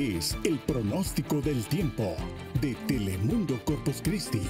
Es el pronóstico del tiempo de Telemundo Corpus Christi.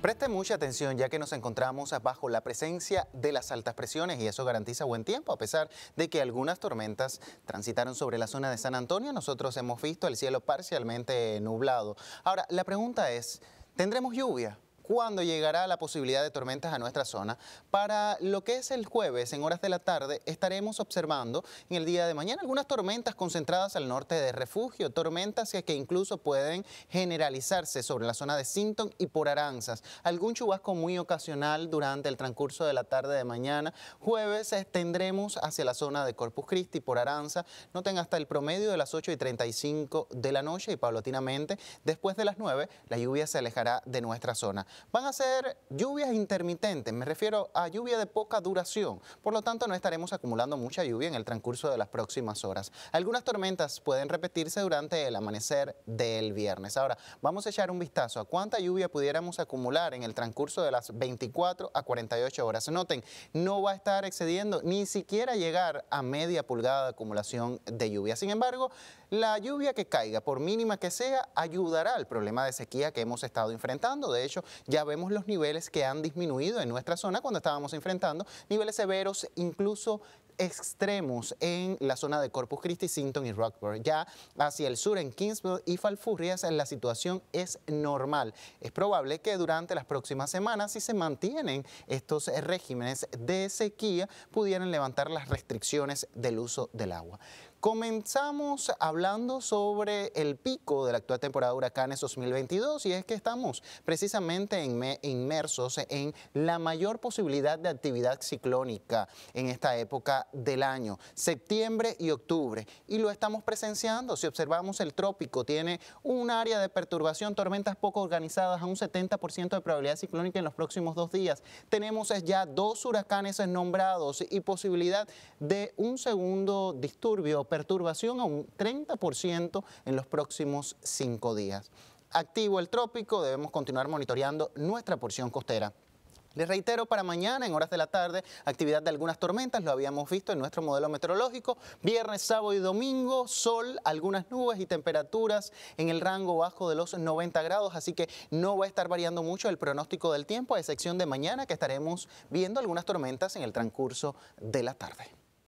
Preste mucha atención ya que nos encontramos bajo la presencia de las altas presiones y eso garantiza buen tiempo a pesar de que algunas tormentas transitaron sobre la zona de San Antonio. Nosotros hemos visto el cielo parcialmente nublado. Ahora, la pregunta es, ¿tendremos lluvia? cuando llegará la posibilidad de tormentas a nuestra zona. Para lo que es el jueves, en horas de la tarde, estaremos observando en el día de mañana algunas tormentas concentradas al norte de refugio, tormentas que incluso pueden generalizarse sobre la zona de Sinton y por Aranzas. Algún chubasco muy ocasional durante el transcurso de la tarde de mañana. Jueves eh, tendremos hacia la zona de Corpus Christi, por Aranza, noten hasta el promedio de las 8 y 35 de la noche y paulatinamente después de las 9 la lluvia se alejará de nuestra zona. Van a ser lluvias intermitentes, me refiero a lluvia de poca duración, por lo tanto no estaremos acumulando mucha lluvia en el transcurso de las próximas horas. Algunas tormentas pueden repetirse durante el amanecer del viernes. Ahora, vamos a echar un vistazo a cuánta lluvia pudiéramos acumular en el transcurso de las 24 a 48 horas. Noten, no va a estar excediendo ni siquiera llegar a media pulgada de acumulación de lluvia. Sin embargo, la lluvia que caiga, por mínima que sea, ayudará al problema de sequía que hemos estado enfrentando. De hecho, ya vemos los niveles que han disminuido en nuestra zona cuando estábamos enfrentando niveles severos, incluso extremos en la zona de Corpus Christi, Sinton y Rockford. Ya hacia el sur en Kingsville y Falfurrias la situación es normal. Es probable que durante las próximas semanas, si se mantienen estos regímenes de sequía, pudieran levantar las restricciones del uso del agua. Comenzamos hablando sobre el pico de la actual temporada de huracanes 2022 y es que estamos precisamente inmersos en la mayor posibilidad de actividad ciclónica en esta época del año, septiembre y octubre, y lo estamos presenciando. Si observamos el trópico, tiene un área de perturbación, tormentas poco organizadas a un 70% de probabilidad ciclónica en los próximos dos días. Tenemos ya dos huracanes nombrados y posibilidad de un segundo disturbio perturbación a un 30% en los próximos cinco días. Activo el trópico, debemos continuar monitoreando nuestra porción costera. Les reitero, para mañana en horas de la tarde, actividad de algunas tormentas, lo habíamos visto en nuestro modelo meteorológico. Viernes, sábado y domingo, sol, algunas nubes y temperaturas en el rango bajo de los 90 grados, así que no va a estar variando mucho el pronóstico del tiempo, a excepción de mañana que estaremos viendo algunas tormentas en el transcurso de la tarde.